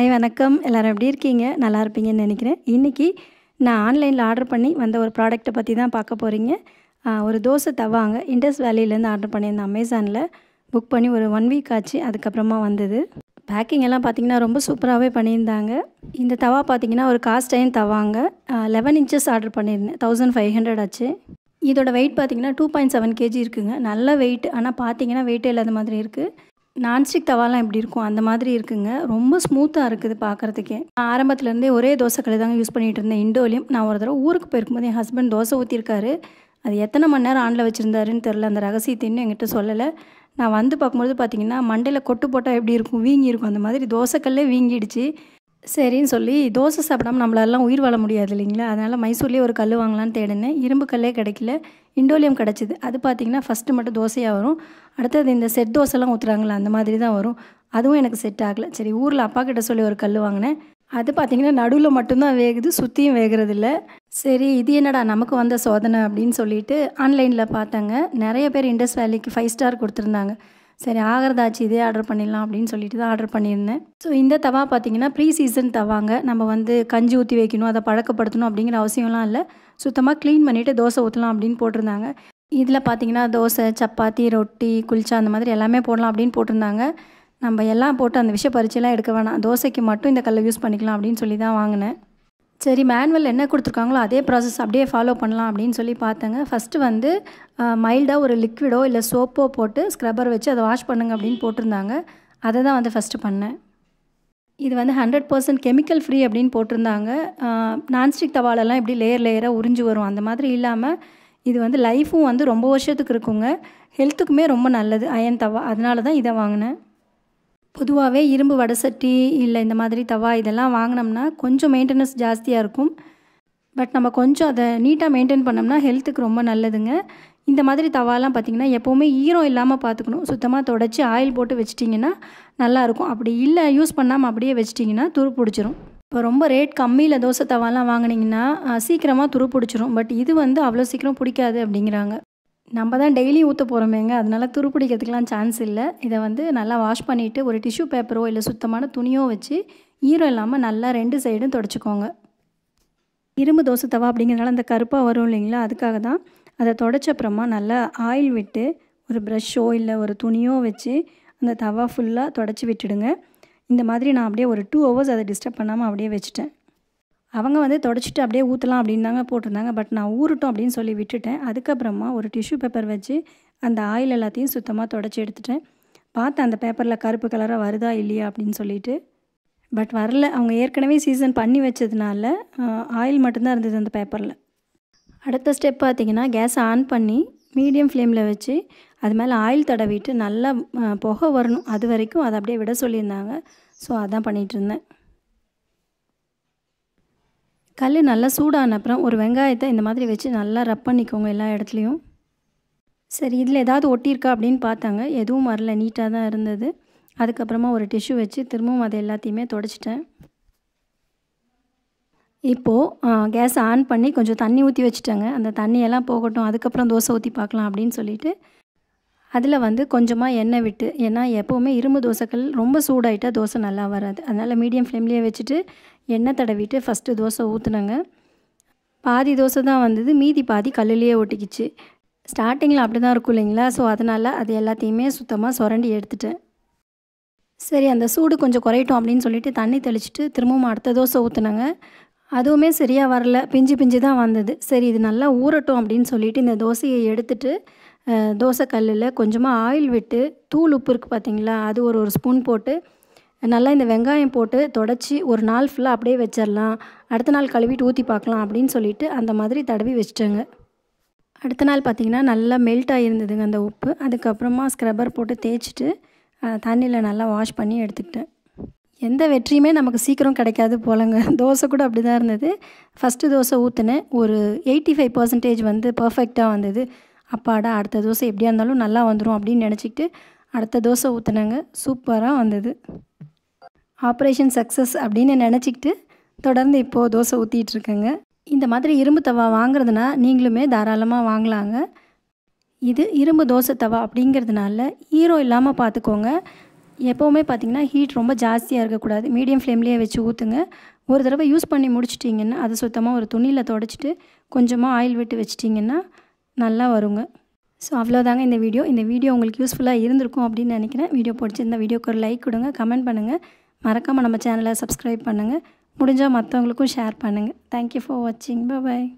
hi வணக்கம் எல்லோரும் எப்படி இருக்கீங்க நல்லா இருப்பீங்கன்னு நினைக்கிறேன் இன்றைக்கி நான் ஆன்லைனில் ஆர்டர் பண்ணி வந்த ஒரு ப்ராடக்ட்டை பற்றி தான் பார்க்க போகிறீங்க ஒரு தோசை தவாங்க இண்டஸ் வேலியிலேருந்து ஆர்டர் பண்ணியிருந்தேன் அமேசானில் புக் பண்ணி ஒரு ஒன் வீக் ஆச்சு அதுக்கப்புறமா வந்தது பேக்கிங் எல்லாம் பார்த்திங்கன்னா ரொம்ப சூப்பராகவே பண்ணியிருந்தாங்க இந்த தவா பார்த்திங்கன்னா ஒரு காஸ்ட் டைம் தவாங்க லெவன் இன்ச்சஸ் ஆர்டர் பண்ணியிருந்தேன் தௌசண்ட் ஃபைவ் ஹண்ட்ரட் ஆச்சு இதோட வெயிட் பார்த்திங்கன்னா டூ பாயிண்ட் செவன் கேஜி இருக்குதுங்க நல்ல வெயிட் ஆனால் பார்த்திங்கன்னா வெயிட்டே இல்லாத மாதிரி இருக்குது நான்ஸ்டிக் தவாலாம் எப்படி இருக்கும் அந்த மாதிரி இருக்குங்க ரொம்ப ஸ்மூத்தாக இருக்குது பார்க்குறதுக்கே நான் ஆரம்பத்துலேருந்தே ஒரே தோசைக்கல் தாங்க யூஸ் பண்ணிகிட்டு இருந்தேன் இண்டோலியம் நான் ஒரு தடவை ஊருக்கு போயிருக்கும்போது என் ஹஸ்பண்ட் தோசை ஊற்றிருக்காரு அது எத்தனை மணி நேரம் ஆனில் வச்சுருந்தாருன்னு தெரில அந்த ரகசியத்தின்னு என்கிட்ட சொல்லலை நான் வந்து பார்க்கும்போது பார்த்தீங்கன்னா மண்டையில் கொட்டு போட்டால் எப்படி இருக்கும் வீங்கியிருக்கும் அந்த மாதிரி தோசைக்கல்லே வீங்கிடுச்சு சரின்னு சொல்லி தோசை சாப்பிடாம நம்மளாலாம் உயிர் வாழ முடியாது இல்லைங்களா அதனால் மைசூர்லேயே ஒரு கல் வாங்கலான்னு தேடினேன் இரும்பு கல்லே கிடைக்கல இண்டோலியம் கிடச்சிது அது பார்த்திங்கன்னா ஃபஸ்ட்டு மட்டும் தோசையாக வரும் அடுத்தது இந்த செட் தோசைலாம் ஊற்றுறாங்களா அந்த மாதிரி தான் வரும் அதுவும் எனக்கு செட் ஆகலை சரி ஊரில் அப்பா கிட்ட சொல்லி ஒரு கல் வாங்கினேன் அது பார்த்திங்கன்னா நடுவில் மட்டும்தான் வேகுது சுற்றியும் வேகிறதில்ல சரி இது என்னடா நமக்கு வந்த சோதனை அப்படின்னு சொல்லிட்டு ஆன்லைனில் பார்த்தாங்க நிறைய பேர் இண்டஸ் வேலிக்கு ஃபைவ் ஸ்டார் கொடுத்துருந்தாங்க சரி ஆகிறதாச்சு இதே ஆர்டர் பண்ணிடலாம் அப்படின்னு சொல்லிட்டு தான் ஆர்டர் பண்ணியிருந்தேன் ஸோ இந்த தவா பார்த்திங்கன்னா ப்ரீ சீசன் தவாங்க நம்ம வந்து கஞ்சி ஊற்றி வைக்கணும் அதை பழக்கப்படுத்தணும் அப்படிங்கிற அவசியம்லாம் இல்லை சுத்தமாக க்ளீன் பண்ணிவிட்டு தோசை ஊற்றலாம் அப்படின்னு போட்டிருந்தாங்க இதில் பார்த்திங்கன்னா தோசை சப்பாத்தி ரொட்டி குல்ச்சா அந்த மாதிரி எல்லாமே போடலாம் அப்படின்னு போட்டிருந்தாங்க நம்ம எல்லாம் போட்டு அந்த விஷய பரிச்சையெல்லாம் எடுக்க வேணாம் தோசைக்கு மட்டும் இந்த கல்லை யூஸ் பண்ணிக்கலாம் அப்படின்னு சொல்லி தான் வாங்கினேன் சரி மேனுவல் என்ன கொடுத்துருக்காங்களோ அதே ப்ராசஸ் அப்படியே ஃபாலோ பண்ணலாம் அப்படின்னு சொல்லி பார்த்தேங்க ஃபஸ்ட்டு வந்து மைல்டாக ஒரு லிக்விடோ இல்லை சோப்போ போட்டு ஸ்க்ரப்பர் வச்சு அதை வாஷ் பண்ணுங்க அப்படின்னு போட்டிருந்தாங்க அதை தான் வந்து ஃபஸ்ட்டு பண்ணேன் இது வந்து ஹண்ட்ரட் பர்சன்ட் கெமிக்கல் ஃப்ரீ அப்படின்னு போட்டிருந்தாங்க நான்ஸ்டிக் தவாலெல்லாம் இப்படி லேயர் லேயராக உறிஞ்சு வரும் அந்த மாதிரி இல்லாமல் இது வந்து லைஃப்பும் வந்து ரொம்ப வருஷத்துக்கு இருக்குங்க ஹெல்த்துக்குமே ரொம்ப நல்லது அயன் தவா அதனால தான் இதை வாங்கினேன் பொதுவாகவே இரும்பு வடசட்டி இல்லை இந்த மாதிரி தவா இதெல்லாம் வாங்கினோம்னா கொஞ்சம் மெயின்டெனன்ஸ் ஜாஸ்தியாக இருக்கும் பட் நம்ம கொஞ்சம் அதை நீட்டாக மெயின்டைன் பண்ணோம்னா ஹெல்த்துக்கு ரொம்ப நல்லதுங்க இந்த மாதிரி தவாலாம் பார்த்திங்கன்னா எப்போவுமே ஈரம் இல்லாமல் பார்த்துக்கணும் சுத்தமாக தொடச்சி ஆயில் போட்டு வச்சிட்டிங்கன்னா நல்லாயிருக்கும் அப்படி இல்லை யூஸ் பண்ணாமல் அப்படியே வச்சிட்டிங்கன்னா துரு பிடிச்சிரும் இப்போ ரொம்ப ரேட் கம்மியில் தோசை தவாலாம் வாங்கினீங்கன்னா சீக்கிரமாக துரு பிடிச்சிரும் பட் இது வந்து அவ்வளோ சீக்கிரம் பிடிக்காது அப்படிங்கிறாங்க நம்ம தான் டெய்லி ஊற்ற போகிறோமேங்க அதனால் துருப்பிடிக்கிறதுக்கெலாம் சான்ஸ் இல்லை இதை வந்து நல்லா வாஷ் பண்ணிவிட்டு ஒரு டிஷ்யூ பேப்பரோ இல்லை சுத்தமான துணியோ வச்சு ஈரம் இல்லாமல் நல்லா ரெண்டு சைடும் தொடச்சிக்கோங்க இரும்பு தோசை தவா அப்படிங்கிறனால அந்த கருப்பாக வரும் இல்லைங்களா அதுக்காக தான் அதை தொடச்சப்புறமா நல்லா ஆயில் விட்டு ஒரு ப்ரஷ்ஷோ இல்லை ஒரு துணியோ வச்சு அந்த தவா ஃபுல்லாக தொடச்சி விட்டுடுங்க இந்த மாதிரி நான் அப்படியே ஒரு டூ ஹவர்ஸ் அதை டிஸ்டர்ப் பண்ணாமல் அப்படியே வச்சுட்டேன் அவங்க வந்து தொடச்சிட்டு அப்படியே ஊற்றலாம் அப்படின்னு தாங்க போட்டிருந்தாங்க பட் நான் ஊறட்டும் அப்படின்னு சொல்லி விட்டுட்டேன் அதுக்கப்புறமா ஒரு டிஷ்யூ பேப்பர் வச்சு அந்த ஆயில் எல்லாத்தையும் சுத்தமாக தொடச்சி எடுத்துட்டேன் பார்த்து அந்த பேப்பரில் கருப்பு கலராக வருதா இல்லையா அப்படின்னு சொல்லிட்டு பட் வரல அவங்க ஏற்கனவே சீசன் பண்ணி வச்சதுனால ஆயில் மட்டும்தான் இருந்தது அந்த பேப்பரில் அடுத்த ஸ்டெப் பார்த்திங்கன்னா கேஸை ஆன் பண்ணி மீடியம் ஃப்ளேமில் வச்சு அது மேலே ஆயில் தடவிட்டு நல்லா புகை வரணும் அது வரைக்கும் அதை அப்படியே விட சொல்லியிருந்தாங்க ஸோ அதான் பண்ணிகிட்டு இருந்தேன் கல் நல்லா சூடான அப்புறம் ஒரு வெங்காயத்தை இந்த மாதிரி வச்சு நல்லா ரப் பண்ணிக்கோங்க எல்லா இடத்துலையும் சரி இதில் ஏதாவது ஒட்டியிருக்கா அப்படின்னு பார்த்தாங்க எதுவும் வரல நீட்டாக தான் இருந்தது அதுக்கப்புறமா ஒரு டிஷ்யூ வச்சு திரும்பவும் அதை எல்லாத்தையுமே தொடச்சிட்டேன் இப்போது கேஸ் ஆன் பண்ணி கொஞ்சம் தண்ணி ஊற்றி வச்சுட்டேங்க அந்த தண்ணியெல்லாம் போகட்டும் அதுக்கப்புறம் தோசை ஊற்றி பார்க்கலாம் அப்படின்னு சொல்லிவிட்டு அதில் வந்து கொஞ்சமாக எண்ணெய் விட்டு ஏன்னா எப்போவுமே இரும்பு தோசைகள் ரொம்ப சூடாயிட்டால் தோசை நல்லா வராது அதனால் மீடியம் ஃப்ளேம்லேயே வச்சுட்டு எண்ணெய் தடவிட்டு ஃபஸ்ட்டு தோசை ஊற்றுனாங்க பாதி தோசை தான் வந்தது மீதி பாதி கல்லுலேயே ஒட்டிக்கிச்சு ஸ்டார்டிங்கில் அப்படி தான் இருக்கும் இல்லைங்களா ஸோ அதனால் அது எல்லாத்தையுமே சுத்தமாக சுரண்டி எடுத்துட்டேன் சரி அந்த சூடு கொஞ்சம் குறையட்டும் அப்படின்னு சொல்லிட்டு தண்ணி தெளிச்சுட்டு திரும்பவும் அடுத்த தோசை ஊற்றுனாங்க அதுவுமே சரியாக வரல பிஞ்சு பிஞ்சு தான் வந்தது சரி இது நல்லா ஊறட்டும் அப்படின்னு சொல்லிட்டு இந்த தோசையை எடுத்துட்டு தோசைக்கல்லில் கொஞ்சமாக ஆயில் விட்டு தூள் உப்பு இருக்குது பார்த்தீங்களா அது ஒரு ஒரு ஸ்பூன் போட்டு நல்லா இந்த வெங்காயம் போட்டு தொடச்சி ஒரு நாள் ஃபுல்லாக அப்படியே வச்சிடலாம் அடுத்த நாள் கழுவிட்டு ஊற்றி பார்க்கலாம் அப்படின்னு சொல்லிட்டு அந்த மாதிரி தடவி வச்சிட்டேங்க அடுத்த நாள் பார்த்திங்கன்னா நல்லா மெல்ட் ஆகிருந்ததுங்க அந்த உப்பு அதுக்கப்புறமா ஸ்க்ரப்பர் போட்டு தேய்ச்சிட்டு தண்ணியில் நல்லா வாஷ் பண்ணி எடுத்துக்கிட்டேன் எந்த வெற்றியுமே நமக்கு சீக்கிரம் கிடைக்காது போலங்க தோசை கூட அப்படி தான் இருந்தது ஃபஸ்ட்டு தோசை ஊற்றுனேன் ஒரு எயிட்டி ஃபைவ் பர்சன்டேஜ் வந்து பர்ஃபெக்டாக வந்தது அப்பாடா அடுத்த தோசை எப்படியா இருந்தாலும் நல்லா வந்துடும் அப்படின்னு நினச்சிக்கிட்டு அடுத்த தோசை ஊற்றுனாங்க சூப்பராக வந்தது ஆப்ரேஷன் சக்ஸஸ் அப்படின்னு நினச்சிக்கிட்டு தொடர்ந்து இப்போது தோசை ஊற்றிட்டுருக்கேங்க இந்த மாதிரி இரும்பு தவா வாங்குறதுனா நீங்களுமே தாராளமாக வாங்கலாங்க இது இரும்பு தோசை தவா அப்படிங்கிறதுனால ஈரோ இல்லாமல் பார்த்துக்கோங்க எப்போவுமே பார்த்திங்கன்னா ஹீட் ரொம்ப ஜாஸ்தியாக இருக்கக்கூடாது மீடியம் ஃப்ளேம்லேயே வச்சு ஊற்றுங்க ஒரு தடவை யூஸ் பண்ணி முடிச்சிட்டிங்கன்னா அதை சுத்தமாக ஒரு துணியில் தொடச்சிட்டு கொஞ்சமாக ஆயில் விட்டு வச்சிட்டிங்கன்னா நல்லா வருங்க ஸோ அவ்வளோதாங்க இந்த வீடியோ இந்த வீடியோ உங்களுக்கு யூஸ்ஃபுல்லாக இருந்திருக்கும் அப்படின்னு நினைக்கிறேன் வீடியோ பிடிச்சிருந்த வீடியோக்கு ஒரு லைக் கொடுங்க கமெண்ட் பண்ணுங்கள் மறக்காமல் நம்ம சேனலை சப்ஸ்கிரைப் பண்ணுங்கள் முடிஞ்சால் மற்றவங்களுக்கும் ஷேர் பண்ணுங்கள் தேங்க்யூ ஃபார் வாட்சிங் பாய்